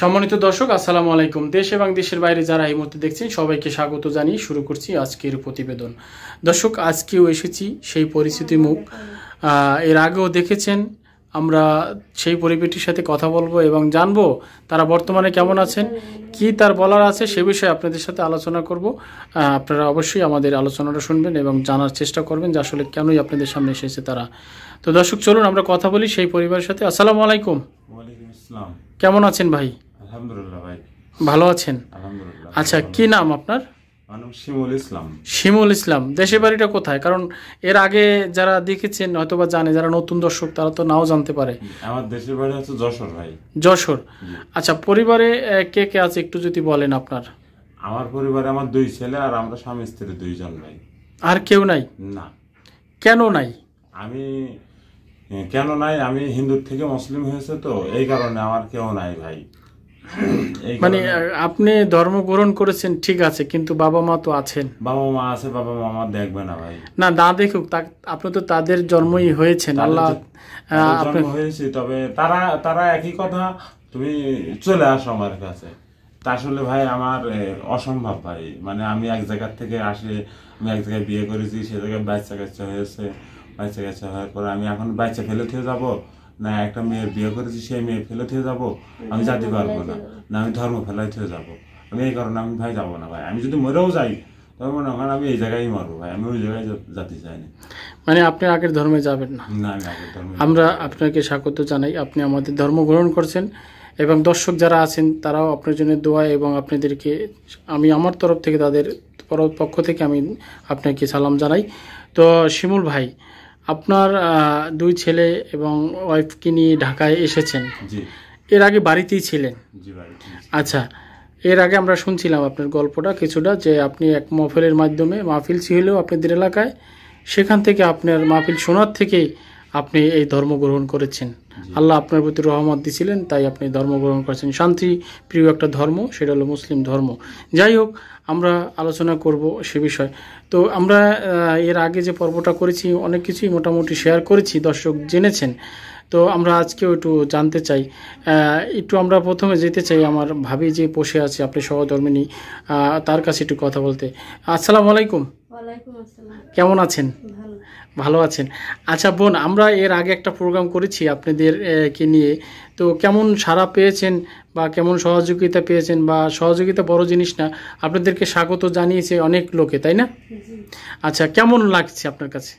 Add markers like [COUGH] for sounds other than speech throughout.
সম্মানিত দর্শক আসসালামু আলাইকুম দেশ এবং দেশের বাইরে যারা এই মুহূর্তে দেখছেন সবাইকে স্বাগত জানিয়ে শুরু করছি আজকের প্রতিবেদন দর্শক আজকেও এসেছি সেই পরিস্থিতি মুখ এর আগেও দেখেছেন আমরা সেই পরিবেশটির সাথে কথা বলবো এবং জানবো তারা বর্তমানে কেমন আছেন কি তার বলার আছে সে বিষয়ে আপনাদের সাথে আলোচনা করব আপনারা অবশ্যই আমাদের আলোচনাটা শুনবেন এবং জানার চেষ্টা করবেন যে আসলে কেনই আপনাদের সামনে এসেছে তারা তো দর্শক চলুন আমরা কথা বলি সেই পরিবারের সাথে আসসালামু আলাইকুম কেমন আছেন ভাই আলহামদুলিল্লাহ ভাই ভালো আছেন আলহামদুলিল্লাহ আচ্ছা কি নাম আপনার শিমুল ইসলাম শিমুল ইসলাম দেশের বাড়িটা কোথায় কারণ এর আগে যারা দেখেছেন হয়তো বা জানে যারা নতুন দর্শক তারা তো নাও জানতে পারে আমার দেশের বাড়ি হচ্ছে যশোর ভাই যশোর আচ্ছা পরিবারে কে কে আছে একটু যদি বলেন আপনার আমার পরিবারে আমার দুই ছেলে আর আমরা স্বামী স্ত্রী দুইজন ভাই আর কেউ নাই না কেন নাই আমি হ্যাঁ, কেন নাই আমি হিন্দুর থেকে মুসলিম হয়েছে তো এই কারণে আমার কেউ নাই ভাই [COUGHS] মানে আপনি ধর্ম গ্রহণ করেছেন ঠিক আছে কিন্তু বাবা মা তো আছেন বাবা মা আছে বাবা মা আমার দেখবে না ভাই না না দেখুক আপনি তো তাদের জন্মই হয়েছেন আল্লাহ হয়েছে তবে তারা তারা একই কথা তুমি চলে আসো আমার কাছে আসলে ভাই আমার অসম্ভব ভাই মানে আমি এক জায়গার থেকে আসে আমি এক জায়গায় বিয়ে করেছি সে জায়গায় বাচ্চা কাচ্চা হয়েছে বাচ্চা কাচ্চা হওয়ার পর আমি এখন বাচ্চা ফেলে থেকে যাব না একটা মেয়ের বিয়ে করেছি সেই মেয়ে ফেলে থেকে যাব আমি জাতি পারবো না না আমি ধর্ম ফেলাই থেকে যাবো আমি এই কারণে আমি ভাই যাবো না ভাই আমি যদি মরেও যাই তবে মনে হয় আমি এই জায়গায় মারবো ভাই আমি ওই জায়গায় যেতে চাই না মানে আপনি আগের ধর্মে যাবেন না না আমি আগের ধর্মে আমরা আপনাকে স্বাগত জানাই আপনি আমাদের ধর্ম গ্রহণ করছেন এবং দর্শক যারা আছেন তারাও আপনার জন্য দোয়া এবং আপনাদেরকে আমি আমার তরফ থেকে তাদের পক্ষ থেকে আমি আপনাকে সালাম জানাই তো শিমুল ভাই আপনার দুই ছেলে এবং ওয়াইফকে নিয়ে ঢাকায় এসেছেন এর আগে বাড়িতেই ছিলেন আচ্ছা এর আগে আমরা শুনছিলাম আপনার গল্পটা কিছুটা যে আপনি এক মফেলের মাধ্যমে মাহফিল ছিল আপনাদের এলাকায় সেখান থেকে আপনার মাহফিল শোনার থেকে আপনি এই ধর্ম গ্রহণ করেছেন আল্লাহ আপনার প্রতি রহমত দিছিলেন তাই আপনি ধর্ম গ্রহণ করেছেন শান্তি প্রিয় একটা ধর্ম সেটা হলো মুসলিম ধর্ম যাই হোক আমরা আলোচনা করব সে বিষয় তো আমরা এর আগে যে পর্বটা করেছি অনেক কিছুই মোটামুটি শেয়ার করেছি দর্শক জেনেছেন তো আমরা আজকেও একটু জানতে চাই একটু আমরা প্রথমে যেতে চাই আমার ভাবি যে বসে আছে আপনি সহধর্মিনী তার কাছে একটু কথা বলতে আসসালামু আলাইকুম কেমন আছেন ভালো আছেন আচ্ছা বোন আমরা এর আগে একটা প্রোগ্রাম করেছি আপনাদের কে নিয়ে তো কেমন সাড়া পেয়েছেন বা কেমন সহযোগিতা পেয়েছেন বা সহযোগিতা বড় জিনিস না আপনাদেরকে স্বাগত জানিয়েছে অনেক লোকে তাই না আচ্ছা কেমন লাগছে আপনার কাছে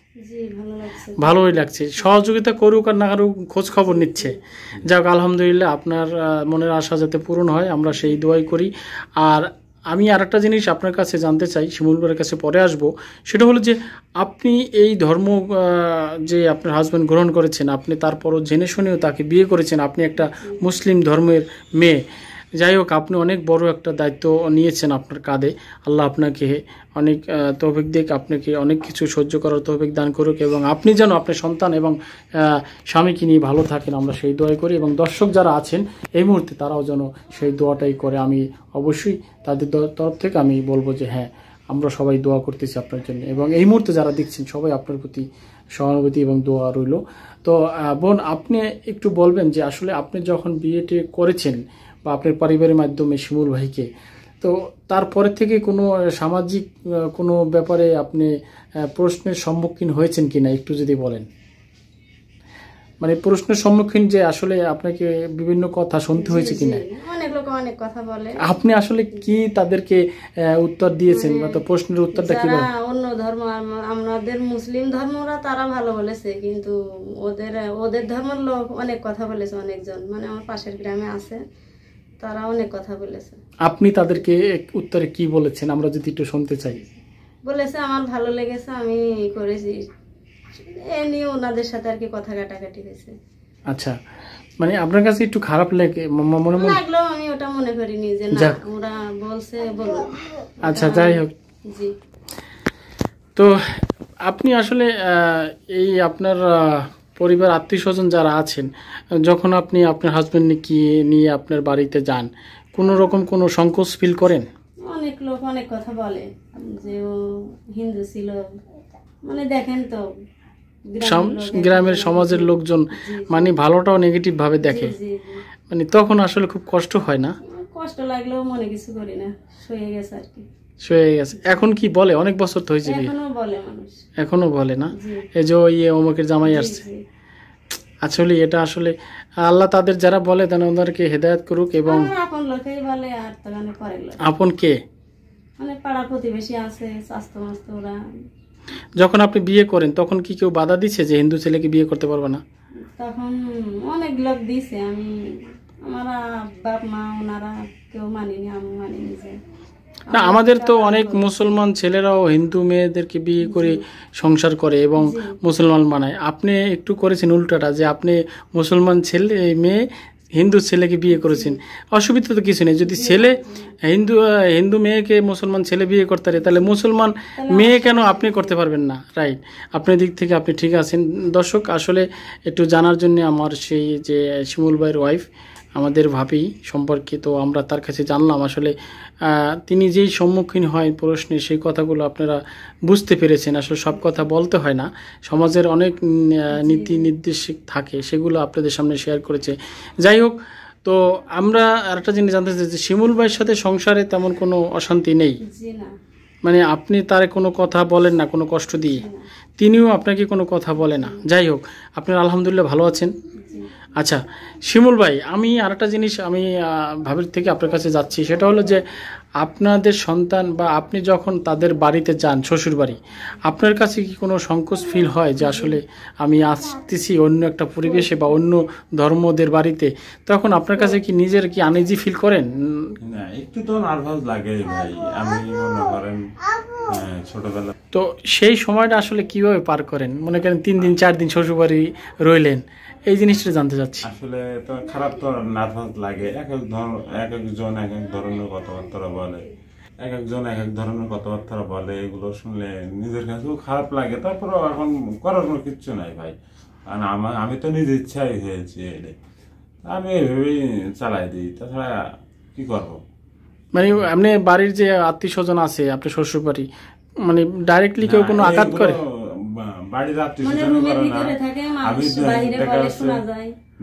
ভালোই লাগছে সহযোগিতা করুক আর না কারুক খোঁজ খবর নিচ্ছে যাক আলহামদুলিল্লাহ আপনার মনের আশা যাতে পূরণ হয় আমরা সেই দোয়াই করি আর আমি আর একটা জিনিস আপনার কাছে জানতে চাই শিমুলবারের কাছে পরে আসব সেটা হলো যে আপনি এই ধর্ম যে আপনার হাজব্যান্ড গ্রহণ করেছেন আপনি তারপরও জেনে শুনেও তাকে বিয়ে করেছেন আপনি একটা মুসলিম ধর্মের মেয়ে যাই হোক আপনি অনেক বড় একটা দায়িত্ব নিয়েছেন আপনার কাঁধে আল্লাহ আপনাকে অনেক তহবিক দিক আপনাকে অনেক কিছু সহ্য করার তহবিক দান করুক এবং আপনি যেন আপনার সন্তান এবং স্বামীকে নিয়ে ভালো থাকেন আমরা সেই দোয়াই করি এবং দর্শক যারা আছেন এই মুহূর্তে তারাও যেন সেই দোয়াটাই করে আমি অবশ্যই তাদের তরফ থেকে আমি বলবো যে হ্যাঁ আমরা সবাই দোয়া করতেছি আপনার জন্য এবং এই মুহূর্তে যারা দেখছেন সবাই আপনার প্রতি সহানুভূতি এবং দোয়া রইল তো বোন আপনি একটু বলবেন যে আসলে আপনি যখন বিয়েটি করেছেন বা আপনার পরিবারের মাধ্যমে শিমুল ভাইকে তো তারপরে থেকে কোনো সামাজিক কোনো ব্যাপারে আপনি প্রশ্নের সম্মুখীন হয়েছেন কিনা একটু যদি বলেন মানে প্রশ্নের সম্মুখীন যে আসলে আপনাকে বিভিন্ন কথা শুনতে হয়েছে কিনা অনেক লোক অনেক কথা বলে আপনি আসলে কি তাদেরকে উত্তর দিয়েছেন বা তো প্রশ্নের উত্তরটা কি অন্য ধর্ম আমাদের মুসলিম ধর্মরা তারা ভালো বলেছে কিন্তু ওদের ওদের ধর্মের লোক অনেক কথা বলেছে অনেকজন মানে আমার পাশের গ্রামে আছে তারা অনেক কথা বলেছে আপনি তাদেরকে উত্তরে কি বলেছেন আমরা যদি একটু শুনতে চাই বলেছে আমার ভালো লেগেছে আমি করেছি এ নিয়ে ওনাদের সাথে আর কি কথা কাটাকাটি হয়েছে আচ্ছা মানে আপনার কাছে একটু খারাপ লাগে মনে মনে লাগলো আমি ওটা মনে করিনি যে না ওরা বলছে বলো আচ্ছা যাই হোক জি তো আপনি আসলে এই আপনার পরিবার আত্মীয় স্বজন যারা আছেন যখন আপনি আপনার হাজব্যান্ড কি নিয়ে আপনার বাড়িতে যান কোনো রকম কোনো সংকোচ ফিল করেন অনেক লোক অনেক কথা বলে যে ও হিন্দু ছিল মানে দেখেন তো গ্রামের সমাজের লোকজন মানে ভালোটাও নেগেটিভ ভাবে দেখে মানে তখন আসলে খুব কষ্ট হয় না কষ্ট লাগলেও মনে কিছু করি না সয়ে গেছে আর কি শুয়ে গেছে এখন কি বলে অনেক বছর তো হয়েছে বিয়ে এখনো বলে না এই যে ইয়ে অমুকের জামাই আসছে আসলে এটা আসলে আল্লাহ তাদের যারা বলে তারা ওনাদেরকে হেদায়ত করুক এবং মানে আপন কে মানে যখন আপনি বিয়ে করেন তখন কি কেউ বাধা দিচ্ছে যে হিন্দু ছেলেকে বিয়ে করতে পারবে না তখন অনেক লোক দিছে আমি আমার বাপ মা ওনারা কেউ মানিনি আমি মানিনি না আমাদের তো অনেক মুসলমান ছেলেরাও হিন্দু মেয়েদেরকে বিয়ে করে সংসার করে এবং মুসলমান বানায় আপনি একটু করেছেন উল্টাটা যে আপনি মুসলমান ছেলে মেয়ে হিন্দু ছেলেকে বিয়ে করেছেন অসুবিধা তো কিছু নেই যদি ছেলে হিন্দু হিন্দু মেয়েকে মুসলমান ছেলে বিয়ে করতে পারে তাহলে মুসলমান মেয়ে কেন আপনি করতে পারবেন না রাইট আপনার দিক থেকে আপনি ঠিক আছেন দর্শক আসলে একটু জানার জন্য আমার সেই যে শিমুল ভাইয়ের ওয়াইফ আমাদের ভাবি সম্পর্কে তো আমরা তার কাছে জানলাম আসলে তিনি যেই সম্মুখীন হয় প্রশ্নে সেই কথাগুলো আপনারা বুঝতে পেরেছেন আসলে সব কথা বলতে হয় না সমাজের অনেক নীতি নির্দেশ থাকে সেগুলো আপনাদের সামনে শেয়ার করেছে যাই হোক তো আমরা আরেকটা জিনিস জানতে চাই যে শিমুল ভাইয়ের সাথে সংসারে তেমন কোনো অশান্তি নেই মানে আপনি তার কোনো কথা বলেন না কোনো কষ্ট দিয়ে তিনিও আপনাকে কোনো কথা বলে না যাই হোক আপনার আলহামদুলিল্লাহ ভালো আছেন আচ্ছা শিমুল ভাই আমি আরেকটা জিনিস আমি ভাবির থেকে আপনার কাছে যাচ্ছি সেটা হলো যে আপনাদের সন্তান বা আপনি যখন তাদের বাড়িতে যান শ্বশুর বাড়ি আপনার কাছে কি কোনো সংকোচ ফিল হয় যে আসলে আমি আসতেছি অন্য একটা পরিবেশে বা অন্য ধর্মদের বাড়িতে তখন আপনার কাছে কি নিজের কি আনিজি ফিল করেন একটু তো নার্ভাস লাগে ভাই আমি মনে করেন ছোটবেলা তো সেই সময়টা আসলে কিভাবে পার করেন মনে করেন তিন দিন চার দিন শ্বশুর বাড়ি রইলেন এই জিনিসটা জানতে চাচ্ছি যাচ্ছি আসলে তো খারাপ তো নার্ভাস লাগে এক এক ধর এক একজন এক এক ধরনের কথাবার্তা বলে এক একজন এক এক ধরনের কথাবার্তা বলে এগুলো শুনলে নিজের কাছেও খারাপ লাগে তারপরেও এখন করার কোনো কিচ্ছু নাই ভাই কারণ আমার আমি তো নিজের ইচ্ছাই হয়েছি এটা আমি এভাবেই চালাই দিই তাছাড়া কি করব মানে আপনি বাড়ির যে আত্মীয় স্বজন আছে আপনার শ্বশুর বাড়ি মানে ডাইরেক্টলি কেউ কোনো আঘাত করে বাড়ি রাত্রি মানে আমি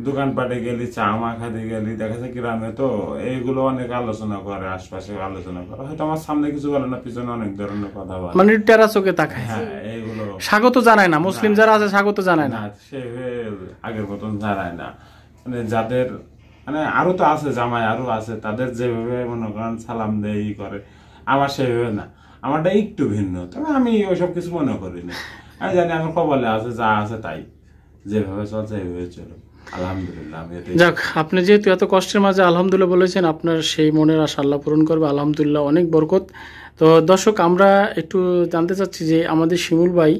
দোকানপাটে গেলি চা মা খাতে গেলি দেখা যায় গ্রামে তো এইগুলো অনেক আলোচনা করে আশপাশে আলোচনা করে হয়তো আমার সামনে কিছু বলে না পিছনে অনেক ধরনের কথা বলে মানে টেরা চোখে তাকায় হ্যাঁ এইগুলো স্বাগত জানায় না মুসলিম হ্যাঁ। যারা আছে স্বাগত জানায় না সে আগের মতন জানায় না মানে যাদের মানে আরো তো আছে জামাই আরো আছে তাদের যেভাবে মনে করেন সালাম দেয় ই করে আমার সেভাবে না আমারটা একটু ভিন্ন তবে আমি ওইসব কিছু মনে করি না আমি জানি আমার কপালে আছে যা আছে তাই যেভাবে চলছে এইভাবে চলো যাক আপনি যেহেতু এত কষ্টের মাঝে আলহামদুলিল্লাহ বলেছেন আপনার সেই মনের আশা আল্লাহ পূরণ করবে আলহামদুলিল্লাহ অনেক বরকত তো দর্শক আমরা একটু জানতে চাচ্ছি যে আমাদের শিমুল ভাই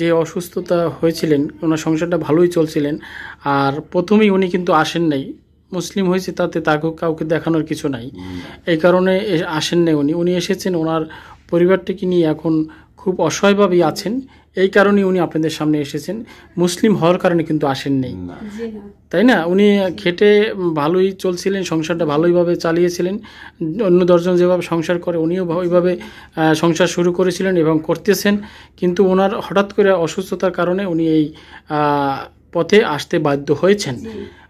যে অসুস্থতা হয়েছিলেন ওনার সংসারটা ভালোই চলছিলেন আর প্রথমেই উনি কিন্তু আসেন নাই মুসলিম হয়েছে তাতে তাকে কাউকে দেখানোর কিছু নাই এই কারণে আসেন নাই উনি উনি এসেছেন ওনার পরিবারটিকে নিয়ে এখন খুব অসহায়ভাবেই আছেন এই কারণে উনি আপনাদের সামনে এসেছেন মুসলিম হওয়ার কারণে কিন্তু আসেন নেই তাই না উনি খেটে ভালোই চলছিলেন সংসারটা ভালোইভাবে চালিয়েছিলেন অন্য দশজন যেভাবে সংসার করে উনিও ওইভাবে সংসার শুরু করেছিলেন এবং করতেছেন কিন্তু ওনার হঠাৎ করে অসুস্থতার কারণে উনি এই পথে আসতে বাধ্য হয়েছেন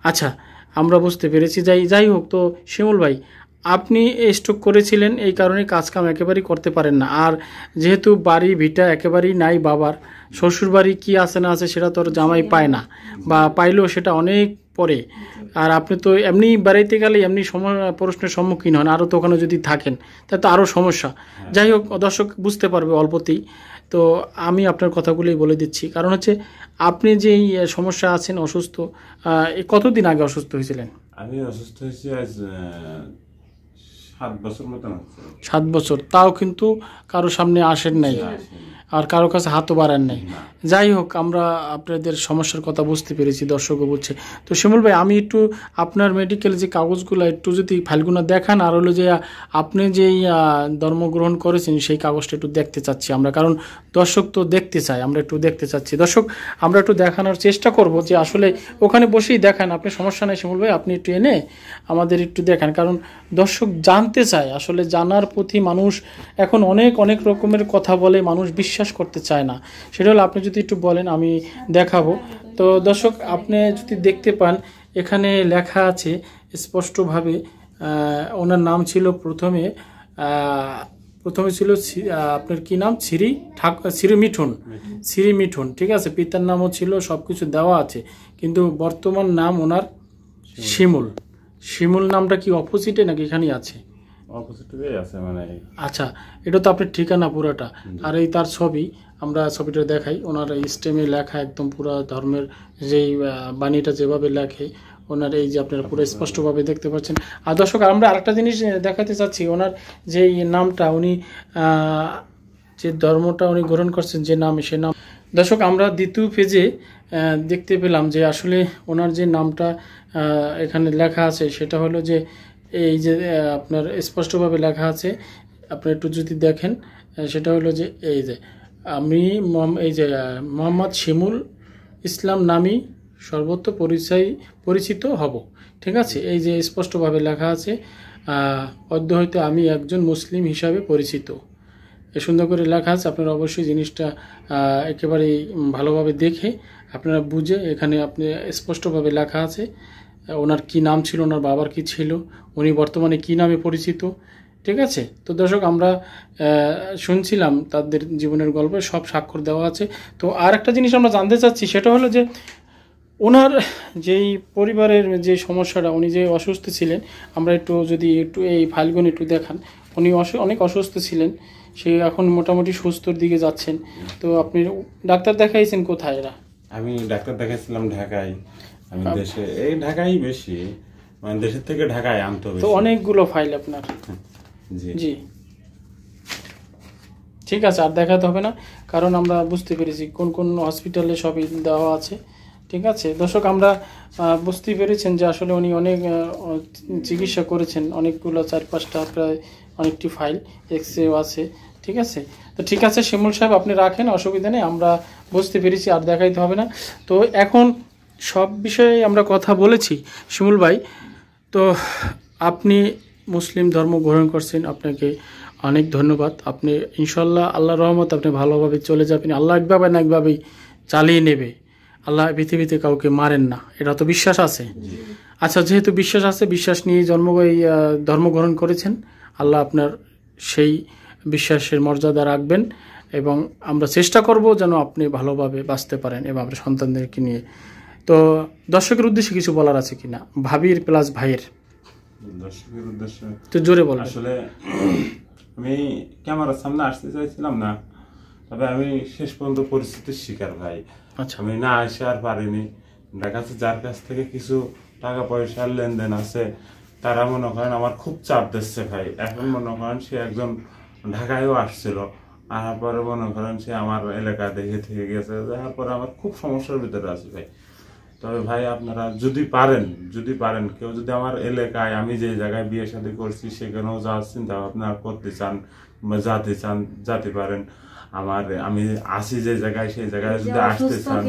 আচ্ছা আমরা বুঝতে পেরেছি যাই যাই হোক তো শিমল ভাই আপনি স্ট্রোক করেছিলেন এই কারণে কাজকাম একেবারেই করতে পারেন না আর যেহেতু বাড়ি ভিটা একেবারেই নাই বাবার শ্বশুর বাড়ি কী আছে না আছে সেটা তো জামাই পায় না বা পাইলেও সেটা অনেক পরে আর আপনি তো এমনি বাড়াইতে গেলে এমনি প্রশ্নের সম্মুখীন হন আরও তো ওখানে যদি থাকেন তাই তো আরও সমস্যা হ্যাঁ। যাই হোক দর্শক বুঝতে পারবে অল্পতেই তো আমি আপনার কথাগুলোই বলে দিচ্ছি কারণ হচ্ছে আপনি যে সমস্যা আছেন অসুস্থ কতদিন আগে অসুস্থ হয়েছিলেন আমি অসুস্থ হয়েছি আজ সাত বছর তাও কিন্তু কারো সামনে আসেন নাই আর কারো কাছে হাতও বাড়ান নাই যাই হোক আমরা আপনাদের সমস্যার কথা বুঝতে পেরেছি দর্শকও বুঝছে তো শিমুল ভাই আমি একটু আপনার মেডিকেল যে কাগজগুলো একটু যদি ফাইলগুলো দেখান আর হলো যে আপনি যেই ধর্মগ্রহণ করেছেন সেই কাগজটা একটু দেখতে চাচ্ছি আমরা কারণ দর্শক তো দেখতে চাই আমরা একটু দেখতে চাচ্ছি দর্শক আমরা একটু দেখানোর চেষ্টা করব যে আসলে ওখানে বসেই দেখান আপনি সমস্যা নেই শিমুল ভাই আপনি একটু এনে আমাদের একটু দেখান কারণ দর্শক জানতে চায় আসলে জানার প্রতি মানুষ এখন অনেক অনেক রকমের কথা বলে মানুষ বিশ্বাস বিশ্বাস করতে চায় না সেটা হলো আপনি যদি একটু বলেন আমি দেখাবো তো দর্শক আপনি যদি দেখতে পান এখানে লেখা আছে স্পষ্টভাবে ওনার নাম ছিল প্রথমে প্রথমে ছিল আপনার কি নাম শ্রী ঠাকুর শ্রী মিঠুন শ্রী মিঠুন ঠিক আছে পিতার নামও ছিল সব কিছু দেওয়া আছে কিন্তু বর্তমান নাম ওনার শিমুল শিমুল নামটা কি অপোজিটে নাকি এখানেই আছে মানে আচ্ছা এটা তো আপনার ঠিকানা পুরাটা আর এই তার ছবি আমরা ছবিটা দেখাই ওনার এই স্টেমে লেখা একদম পুরো ধর্মের যেই বাণীটা যেভাবে লেখে ওনার এই যে আপনারা পুরো আচ্ছা। স্পষ্টভাবে দেখতে পাচ্ছেন আর দর্শক আমরা আরেকটা জিনিস দেখাতে চাচ্ছি ওনার যে নামটা উনি যে ধর্মটা উনি গ্রহণ করছেন যে নাম সে নাম দর্শক আমরা দ্বিতীয় পেজে দেখতে পেলাম যে আসলে ওনার যে নামটা এখানে লেখা আছে সেটা হলো যে এই যে আপনার স্পষ্টভাবে লেখা আছে আপনি একটু যদি দেখেন সেটা হলো যে এই যে আমি এই যে মোহাম্মদ শিমুল ইসলাম নামি সর্বত্র পরিচয় পরিচিত হব ঠিক আছে এই যে স্পষ্টভাবে লেখা আছে অর্ধ হয়তো আমি একজন মুসলিম হিসাবে পরিচিত সুন্দর করে লেখা আছে আপনারা অবশ্যই জিনিসটা একেবারেই ভালোভাবে দেখে আপনারা বুঝে এখানে আপনি স্পষ্টভাবে লেখা আছে ওনার কি নাম ছিল ওনার বাবার কি ছিল উনি বর্তমানে কি নামে পরিচিত ঠিক আছে তো দর্শক আমরা শুনছিলাম তাদের জীবনের গল্প সব স্বাক্ষর দেওয়া আছে তো আর একটা জিনিস আমরা জানতে চাচ্ছি সেটা হলো যে ওনার যেই পরিবারের যে সমস্যাটা উনি যে অসুস্থ ছিলেন আমরা একটু যদি একটু এই ফাইলগুন একটু দেখান উনি অনেক অসুস্থ ছিলেন সে এখন মোটামুটি সুস্থর দিকে যাচ্ছেন তো আপনি ডাক্তার দেখাইছেন কোথায় এরা আমি ডাক্তার দেখাইছিলাম ঢাকায় দেশে এই ঢাকাই বেশি মানে দেশের থেকে ঢাকায় আনতে তো অনেকগুলো ফাইল আপনার জি জি ঠিক আছে আর দেখাতে হবে না কারণ আমরা বুঝতে পেরেছি কোন কোন হসপিটালে সবই দেওয়া আছে ঠিক আছে দর্শক আমরা বুঝতে পেরেছেন যে আসলে উনি অনেক চিকিৎসা করেছেন অনেকগুলো চার পাঁচটা প্রায় অনেকটি ফাইল এক্স রেও আছে ঠিক আছে তো ঠিক আছে শিমুল সাহেব আপনি রাখেন অসুবিধা নেই আমরা বুঝতে পেরেছি আর দেখাইতে হবে না তো এখন সব বিষয়ে আমরা কথা বলেছি শিমুল ভাই তো আপনি মুসলিম ধর্ম গ্রহণ করছেন আপনাকে অনেক ধন্যবাদ আপনি ইনশাল্লাহ আল্লাহ রহমত আপনি ভালোভাবে চলে যাবেন আল্লাহ একভাবে না একভাবেই চালিয়ে নেবে আল্লাহ পৃথিবীতে কাউকে মারেন না এটা তো বিশ্বাস আছে আচ্ছা যেহেতু বিশ্বাস আছে বিশ্বাস নিয়ে জন্ম ধর্মগ্রহণ করেছেন আল্লাহ আপনার সেই বিশ্বাসের মর্যাদা রাখবেন এবং আমরা চেষ্টা করব যেন আপনি ভালোভাবে বাঁচতে পারেন এবং আমরা সন্তানদেরকে নিয়ে তো দর্শকের উদ্দেশ্যে কিছু বলার আছে কিনা ভাবির প্লাস ভাইয়ের দর্শকের উদ্দেশ্যে তো জোরে বল আসলে আমি ক্যামেরার সামনে আসতে চাইছিলাম না তবে আমি শেষ পর্যন্ত পরিস্থিতির শিকার ভাই আচ্ছা আমি না এসে আর পারিনি কাছে যার কাছ থেকে কিছু টাকা পয়সার লেনদেন আছে তারা মনে করেন আমার খুব চাপ দিচ্ছে ভাই এখন মনে করেন সে একজন ঢাকায়ও আসছিল আসার পরে মনে করেন সে আমার এলাকা দেখে থেকে গেছে তারপরে আমার খুব সমস্যার ভিতরে আছে ভাই তবে ভাই আপনারা যদি পারেন যদি পারেন কেউ যদি আমার এলাকায় আমি যে জায়গায় বিয়ে শাদী করছি সেখানেও যাওয়ার চিন্তা আপনারা করতে চান যাতে চান যাতে পারেন আমার আমি আসি যে জায়গায় সেই জায়গায় যদি আসতে চান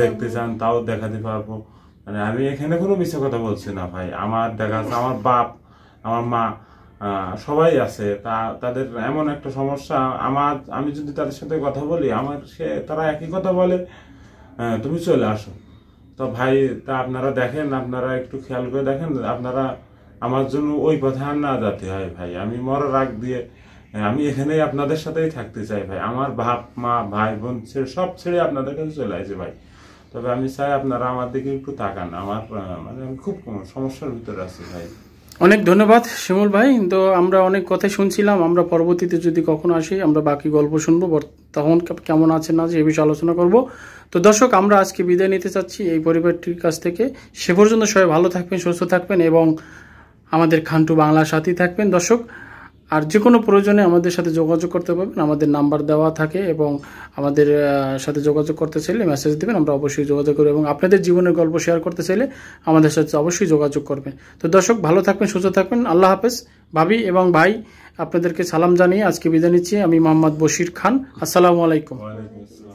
দেখতে চান তাও দেখাতে পারবো মানে আমি এখানে কোনো বিষয় কথা বলছি না ভাই আমার দেখা যাচ্ছে আমার বাপ আমার মা সবাই আছে তা তাদের এমন একটা সমস্যা আমার আমি যদি তাদের সাথে কথা বলি আমার সে তারা একই কথা বলে হ্যাঁ, তুমি চলে আসো তো ভাই তা আপনারা দেখেন আপনারা একটু খেয়াল করে দেখেন আপনারা আমার জন্য ওই পথে আর না যাতে হয় ভাই আমি মর রাগ দিয়ে আমি এখানেই আপনাদের সাথেই থাকতে চাই ভাই আমার বাপ মা ভাই বোন ছেড়ে সব ছেড়ে আপনাদের কাছে চলে আসে ভাই তবে আমি চাই আপনারা আমার দিকে একটু তাকান আমার মানে আমি খুব সমস্যার ভিতরে আছি ভাই অনেক ধন্যবাদ শিমুল ভাই তো আমরা অনেক কথাই শুনছিলাম আমরা পরবর্তীতে যদি কখনো আসি আমরা বাকি গল্প শুনবো তখন কেমন আছে না সে বিষয়ে আলোচনা করব তো দর্শক আমরা আজকে বিদায় নিতে চাচ্ছি এই পরিবারটির কাছ থেকে সে পর্যন্ত সবাই ভালো থাকবেন সুস্থ থাকবেন এবং আমাদের খান্টু বাংলার সাথেই থাকবেন দর্শক আর যে কোনো প্রয়োজনে আমাদের সাথে যোগাযোগ করতে পারবেন আমাদের নাম্বার দেওয়া থাকে এবং আমাদের সাথে যোগাযোগ করতে চাইলে মেসেজ দেবেন আমরা অবশ্যই যোগাযোগ করবো এবং আপনাদের জীবনের গল্প শেয়ার করতে চাইলে আমাদের সাথে অবশ্যই যোগাযোগ করবেন তো দর্শক ভালো থাকবেন সুস্থ থাকবেন আল্লাহ হাফেজ ভাবি এবং ভাই আপনাদেরকে সালাম জানিয়ে আজকে বিদায় নিচ্ছি আমি মোহাম্মদ বশির খান আসসালামু আলাইকুম